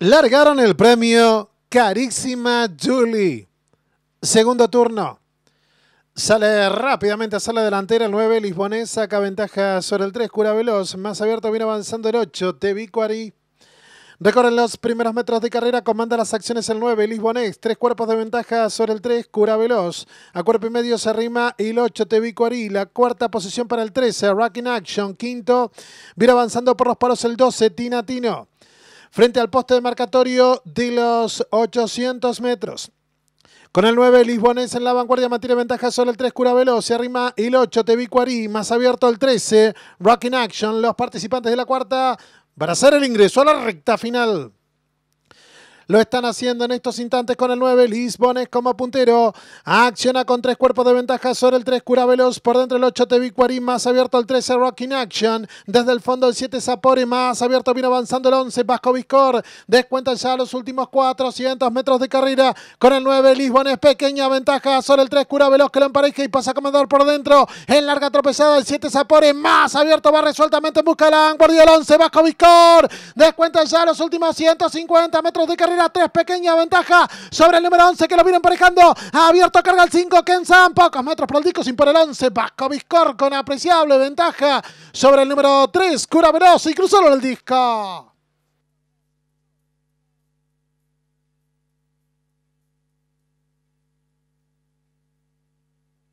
largaron el premio Carísima Julie. Segundo turno. Sale rápidamente a sala delantera el 9, Lisbonés saca ventaja sobre el 3, Cura Veloz. Más abierto viene avanzando el 8, Tevicuari. Recorre los primeros metros de carrera, comanda las acciones el 9, Lisbonés, tres cuerpos de ventaja sobre el 3, Cura Veloz. A cuerpo y medio se arrima el 8, Tevicuari. La cuarta posición para el 13, Rock in Action. Quinto, viene avanzando por los palos el 12, Tina Tino frente al poste de marcatorio de los 800 metros. Con el 9, Lisbonés en la vanguardia mantiene ventaja solo el 3, Curabelo. Se arrima el 8, Tebicuari. Más abierto el 13, Rock in Action. Los participantes de la cuarta a hacer el ingreso a la recta final. Lo están haciendo en estos instantes con el 9. Lisbones como puntero. Acciona con tres cuerpos de ventaja sobre el 3 Cura Veloz. Por dentro el 8 Tevicuarín. Más abierto el 13 Rocking Action. Desde el fondo el 7 Sapore, Más abierto viene avanzando el 11 Vasco Viscor. descuenta ya los últimos 400 metros de carrera. Con el 9 Lisbones. Pequeña ventaja sobre el 3 Cura Veloz que lo empareja y pasa a comandar por dentro. En larga tropezada el 7 Sapore, Más abierto va resueltamente en busca el 11 Vasco Viscor. descuenta ya los últimos 150 metros de carrera. 3, pequeña ventaja sobre el número 11 que lo viene emparejando. Abierto carga el 5, Kensan. pocos metros por el disco, sin por el 11. Vasco Vizcor con apreciable ventaja sobre el número 3, Cura Veloz y cruzaron el disco.